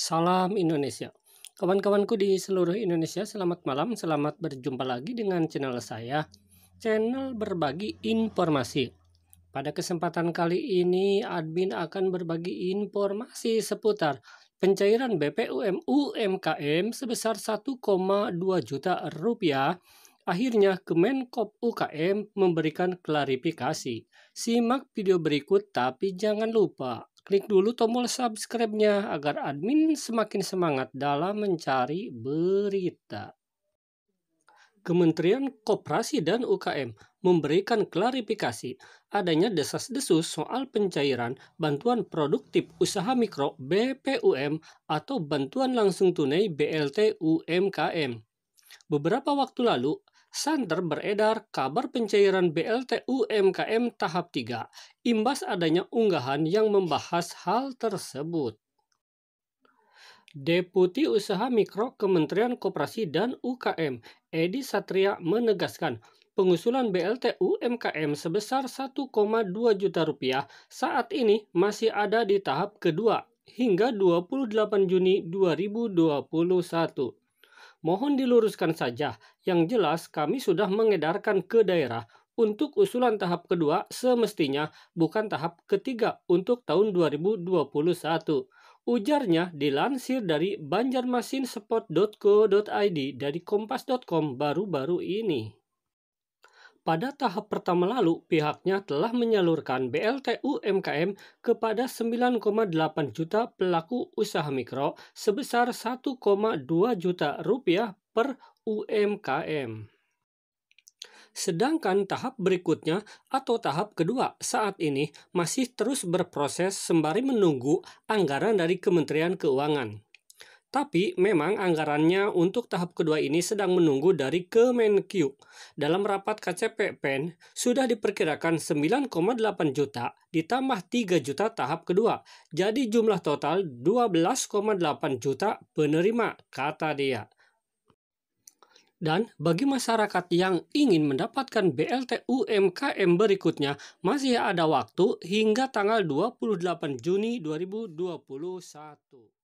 Salam Indonesia. Kawan-kawanku di seluruh Indonesia, selamat malam, selamat berjumpa lagi dengan channel saya, channel berbagi informasi. Pada kesempatan kali ini, admin akan berbagi informasi seputar pencairan BPUM UMKM sebesar 1,2 juta rupiah. Akhirnya, Kemenkop UKM memberikan klarifikasi. Simak video berikut, tapi jangan lupa Klik dulu tombol subscribe-nya agar admin semakin semangat dalam mencari berita. Kementerian Koperasi dan UKM memberikan klarifikasi adanya desas-desus soal pencairan bantuan produktif usaha mikro BPUM atau bantuan langsung tunai BLT UMKM. Beberapa waktu lalu, Santer beredar kabar pencairan BLT UMKM tahap 3 imbas adanya unggahan yang membahas hal tersebut. Deputi Usaha Mikro Kementerian Koperasi dan UKM, Edi Satria menegaskan, pengusulan BLT UMKM sebesar 1,2 juta rupiah saat ini masih ada di tahap kedua hingga 28 Juni 2021. Mohon diluruskan saja. Yang jelas kami sudah mengedarkan ke daerah untuk usulan tahap kedua semestinya bukan tahap ketiga untuk tahun 2021. Ujarnya dilansir dari banjarmasinspot.co.id dari kompas.com baru-baru ini. Pada tahap pertama lalu, pihaknya telah menyalurkan BLT UMKM kepada 9,8 juta pelaku usaha mikro sebesar 1,2 juta rupiah per UMKM. Sedangkan tahap berikutnya atau tahap kedua saat ini masih terus berproses sembari menunggu anggaran dari Kementerian Keuangan. Tapi memang anggarannya untuk tahap kedua ini sedang menunggu dari Kemenq. Dalam rapat KCP PEN sudah diperkirakan 9,8 juta ditambah 3 juta tahap kedua. Jadi jumlah total 12,8 juta penerima, kata dia. Dan bagi masyarakat yang ingin mendapatkan BLT UMKM berikutnya, masih ada waktu hingga tanggal 28 Juni 2021.